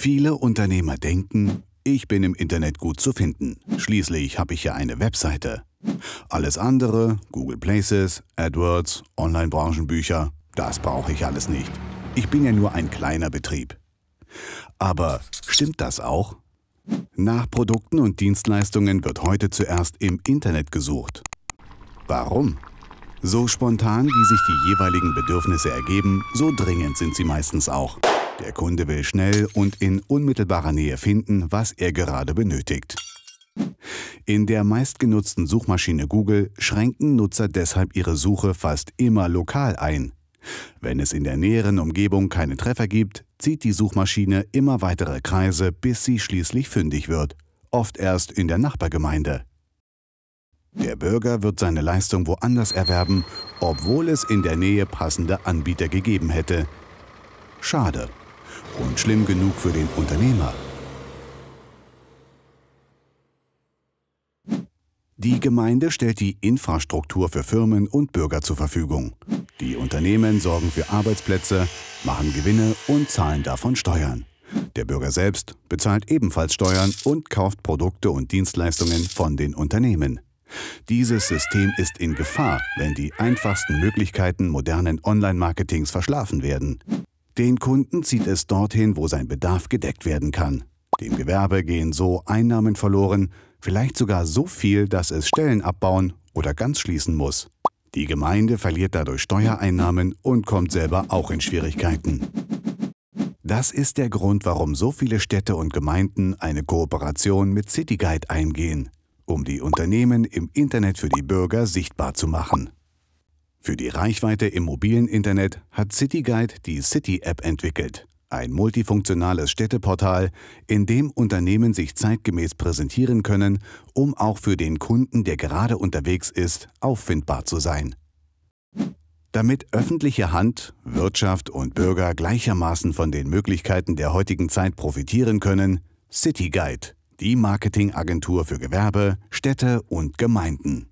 Viele Unternehmer denken, ich bin im Internet gut zu finden. Schließlich habe ich ja eine Webseite. Alles andere, Google Places, AdWords, Online-Branchenbücher, das brauche ich alles nicht. Ich bin ja nur ein kleiner Betrieb. Aber stimmt das auch? Nach Produkten und Dienstleistungen wird heute zuerst im Internet gesucht. Warum? So spontan, wie sich die jeweiligen Bedürfnisse ergeben, so dringend sind sie meistens auch. Der Kunde will schnell und in unmittelbarer Nähe finden, was er gerade benötigt. In der meistgenutzten Suchmaschine Google schränken Nutzer deshalb ihre Suche fast immer lokal ein. Wenn es in der näheren Umgebung keine Treffer gibt, zieht die Suchmaschine immer weitere Kreise, bis sie schließlich fündig wird, oft erst in der Nachbargemeinde. Der Bürger wird seine Leistung woanders erwerben, obwohl es in der Nähe passende Anbieter gegeben hätte. Schade und schlimm genug für den Unternehmer. Die Gemeinde stellt die Infrastruktur für Firmen und Bürger zur Verfügung. Die Unternehmen sorgen für Arbeitsplätze, machen Gewinne und zahlen davon Steuern. Der Bürger selbst bezahlt ebenfalls Steuern und kauft Produkte und Dienstleistungen von den Unternehmen. Dieses System ist in Gefahr, wenn die einfachsten Möglichkeiten modernen Online-Marketings verschlafen werden. Den Kunden zieht es dorthin, wo sein Bedarf gedeckt werden kann. Dem Gewerbe gehen so Einnahmen verloren, vielleicht sogar so viel, dass es Stellen abbauen oder ganz schließen muss. Die Gemeinde verliert dadurch Steuereinnahmen und kommt selber auch in Schwierigkeiten. Das ist der Grund, warum so viele Städte und Gemeinden eine Kooperation mit Cityguide eingehen, um die Unternehmen im Internet für die Bürger sichtbar zu machen. Für die Reichweite im mobilen Internet hat Cityguide die City App entwickelt. Ein multifunktionales Städteportal, in dem Unternehmen sich zeitgemäß präsentieren können, um auch für den Kunden, der gerade unterwegs ist, auffindbar zu sein. Damit öffentliche Hand, Wirtschaft und Bürger gleichermaßen von den Möglichkeiten der heutigen Zeit profitieren können, Cityguide, die Marketingagentur für Gewerbe, Städte und Gemeinden.